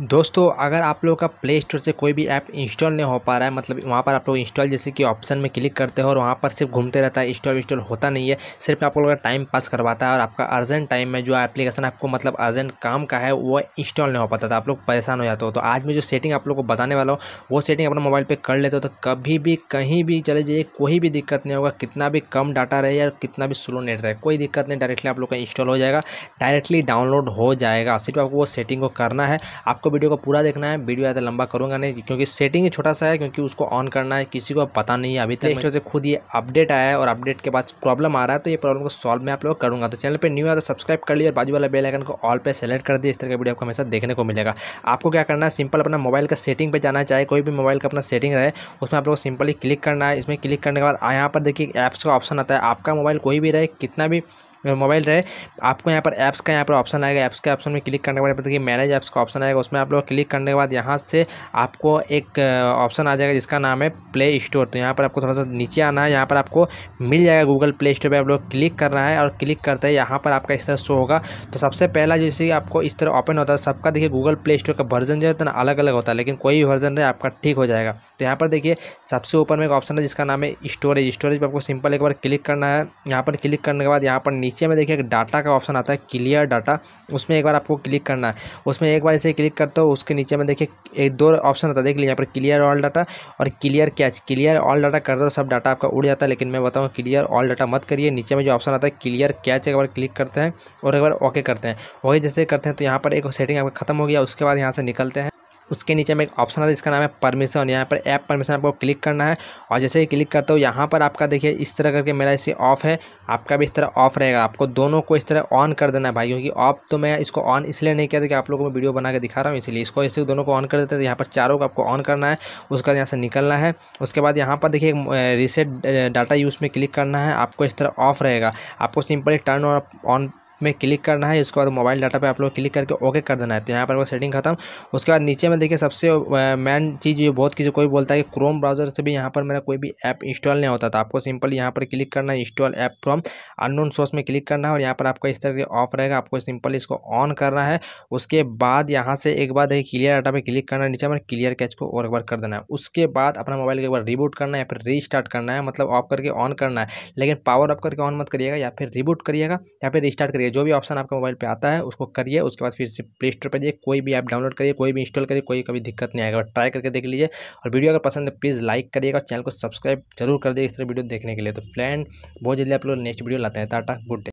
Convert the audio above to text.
दोस्तों अगर आप लोगों का प्ले स्टोर से कोई भी ऐप इंस्टॉल नहीं हो पा रहा है मतलब वहाँ पर आप लोग इंस्टॉल जैसे कि ऑप्शन में क्लिक करते हो और वहाँ पर सिर्फ घूमते रहता है इंस्टॉल इंस्टॉल होता नहीं है सिर्फ आप लोगों का टाइम पास करवाता है और आपका अर्जेंट टाइम में जो एप्लीकेशन आपको मतलब अर्जेंट काम का है वो इंस्टॉल नहीं हो पाता था आप लोग परेशान हो जाते हो तो आज मैं जो सेटिंग आप लोग को बताने वाला हूँ वो सेटिंग अपने मोबाइल पर कर लेते हो तो कभी भी कहीं भी चले जाइए कोई भी दिक्कत नहीं होगा कितना भी कम डाटा रहे या कितना भी स्लो नेट रहे कोई दिक्कत नहीं डायरेक्टली आप लोग का इंस्टॉल हो जाएगा डायरेक्टली डाउनलोड हो जाएगा सिर्फ आपको वो सेटिंग को करना है आप आपको वीडियो को पूरा देखना है वीडियो ज़्यादा लंबा करूंगा नहीं क्योंकि सेटिंग ही छोटा सा है क्योंकि उसको ऑन करना है किसी को पता नहीं है अभी तक से खुद ये अपडेट आया है और अपडेट के बाद प्रॉब्लम आ रहा है तो ये प्रॉब्लम को सॉल्व मैं आप लोग करूँगा तो चैनल पर न्यू है तो सब्सक्राइब कर लिए और बाजू वाला बेलाइकन को ऑल पर सेलेक्ट कर दिए इस तरह का वीडियो आपको हमेशा देखने को मिलेगा आपको क्या करना है सिंपल अपना मोबाइल का सेटिंग पर जाना चाहिए कोई भी मोबाइल का अपना सेटिंग रहे उसमें आप लोग सिंपली क्लिक करना है इसमें क्लिक करने के बाद यहाँ पर देखिए ऐप्स का ऑप्शन आता है आपका मोबाइल कोई भी रहे कितना भी मोबाइल रहे आपको यहाँ पर ऐप्स का यहाँ पर ऑप्शन आएगा ऐप्स के ऑप्शन में क्लिक करने के बाद देखिए मैनेज ऐप्स का ऑप्शन आएगा उसमें आप लोग क्लिक करने के बाद यहाँ से आपको एक ऑप्शन आ जाएगा जिसका नाम है प्ले स्टोर तो यहाँ पर आपको थोड़ा सा नीचे आना है यहाँ पर आपको मिल जाएगा गूगल प्ले स्टोर पर आप लोग क्लिक करना है और क्लिक करते हैं यहाँ पर आपका इस तरह शो होगा तो सबसे पहला जैसे आपको इस तरह ओपन होता है सबका देखिए गूगल प्ले स्टोर का वर्जन जो है ना अलग अलग होता है लेकिन कोई भी वर्जन रहे आपका ठीक हो जाएगा तो यहाँ पर देखिए सबसे ऊपर में एक ऑप्शन है जिसका नाम है स्टोरेज स्टोरेज पर आपको सिंपल एक बार क्लिक करना है यहाँ पर क्लिक करने के बाद यहाँ पर नीचे नीचे में देखिए डाटा का ऑप्शन आता है क्लियर डाटा उसमें एक बार आपको क्लिक करना है उसमें एक बार इसे क्लिक करते हो उसके नीचे में देखिए एक दो ऑप्शन आता है देख लीजिए यहाँ पर क्लियर ऑल डाटा और clear cache clear all data कर दो सब डाटा आपका उड़ जाता है लेकिन मैं बताऊँ क्लियर ऑल डाटा मत करिए नीचे में जो ऑप्शन आता है क्लियर कैच एक बार क्लिक करते हैं और एक बार ओके करते हैं वही जैसे करते हैं तो यहाँ पर एक सेटिंग आपका खत्म हो गया उसके बाद यहाँ से निकलते हैं उसके नीचे में एक ऑप्शन आता है जिसका नाम है परमिशन यहाँ पर ऐप परमिशन आपको क्लिक करना है और जैसे ही क्लिक करता हो यहाँ पर आपका देखिए इस तरह करके मेरा इसे ऑफ है आपका भी इस तरह ऑफ रहेगा आपको दोनों को इस तरह ऑन कर देना है भाई क्योंकि ऑफ तो मैं इसको ऑन इसलिए नहीं किया था कि आप लोगों को वीडियो बना के दिखा रहा हूँ इसलिए इसको इसलिए दोनों को ऑन कर देते हैं यहाँ पर चारों को आपको ऑन करना है उसके बाद यहाँ से निकलना है उसके बाद यहाँ पर देखिए रिसेट डाटा यूज़ में क्लिक करना है आपको इस तरह ऑफ रहेगा आपको सिंपली टर्न ऑन में क्लिक करना है इसके बाद मोबाइल डाटा पे आप लोग क्लिक करके ओके कर देना है तो यहाँ पर वो सेटिंग खत्म उसके बाद नीचे में देखिए सबसे मेन चीज़ ये बहुत किसी कोई बोलता है कि क्रोम ब्राउजर से भी यहाँ पर मेरा कोई भी ऐप इंस्टॉल नहीं होता था आपको सिंपल यहाँ पर क्लिक करना है install app from unknown source में क्लिक करना है और यहाँ पर आपका इस तरह के ऑफ रहेगा आपको सिंपल इसको ऑन करना है उसके बाद यहाँ से एक बार देखिए क्लियर डाटा पर क्लिक करना है नीचे में क्लियर कैच को और एक बार कर देना है उसके बाद अपना मोबाइल को एक बार रिबूट करना है या फिर रीस्टार्ट करना है मतलब ऑफ करके ऑन करना है लेकिन पावर ऑफ करके ऑन मत करिएगा या फिर रिबूट करिएगा या फिर रिस्टार्ट करिएगा करिए जो भी ऑप्शन आपके मोबाइल पे आता है उसको करिए उसके बाद फिर से प्ले स्टोर पर जाइए कोई भी ऐप डाउनलोड करिए कोई भी इंस्टॉल करिए कोई कभी दिक्कत नहीं आएगा ट्राई करके देख लीजिए और वीडियो अगर पसंद है प्लीज़ लाइक करिएगा चैनल को सब्सक्राइब जरूर कर दिए इस तरह वीडियो देखने के लिए तो फ्रेंड बहुत जल्दी आप लोग नेक्स्ट वीडियो लाते हैं टाटा गुड डे